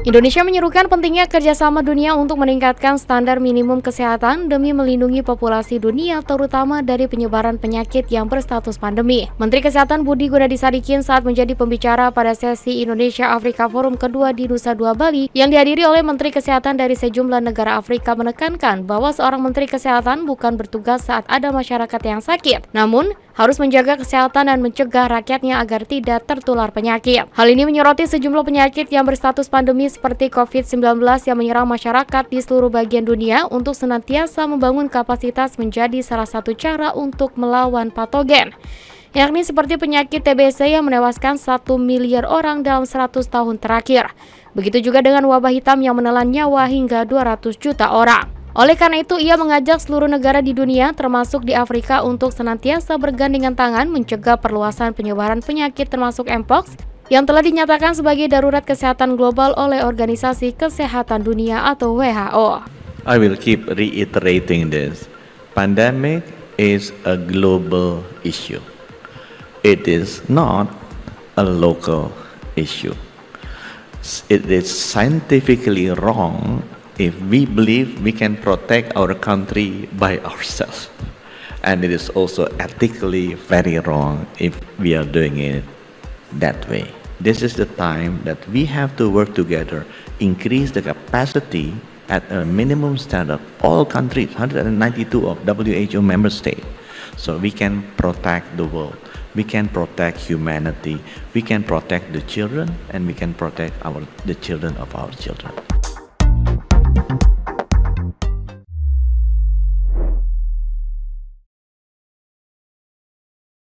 Indonesia menyerukan pentingnya kerjasama dunia untuk meningkatkan standar minimum kesehatan demi melindungi populasi dunia terutama dari penyebaran penyakit yang berstatus pandemi. Menteri Kesehatan Budi Gunadi Sadikin saat menjadi pembicara pada sesi Indonesia Afrika Forum kedua di Nusa Dua Bali yang dihadiri oleh Menteri Kesehatan dari sejumlah negara Afrika menekankan bahwa seorang Menteri Kesehatan bukan bertugas saat ada masyarakat yang sakit, namun harus menjaga kesehatan dan mencegah rakyatnya agar tidak tertular penyakit. Hal ini menyoroti sejumlah penyakit yang berstatus pandemi seperti COVID-19 yang menyerang masyarakat di seluruh bagian dunia untuk senantiasa membangun kapasitas menjadi salah satu cara untuk melawan patogen yakni seperti penyakit TBC yang menewaskan 1 miliar orang dalam 100 tahun terakhir. Begitu juga dengan wabah hitam yang menelan nyawa hingga 200 juta orang. Oleh karena itu, ia mengajak seluruh negara di dunia, termasuk di Afrika, untuk senantiasa bergandengan tangan mencegah perluasan penyebaran penyakit termasuk mpox yang telah dinyatakan sebagai darurat kesehatan global oleh Organisasi Kesehatan Dunia atau WHO. I will keep reiterating this. Pandemic is a global issue. It is not a local issue. It is scientifically wrong if we believe we can protect our country by ourselves. And it is also ethically very wrong if we are doing it that way. this is the time that we have to work together, increase the capacity at a minimum standard, all countries, 192 of WHO member states, so we can protect the world, we can protect humanity, we can protect the children, and we can protect our, the children of our children.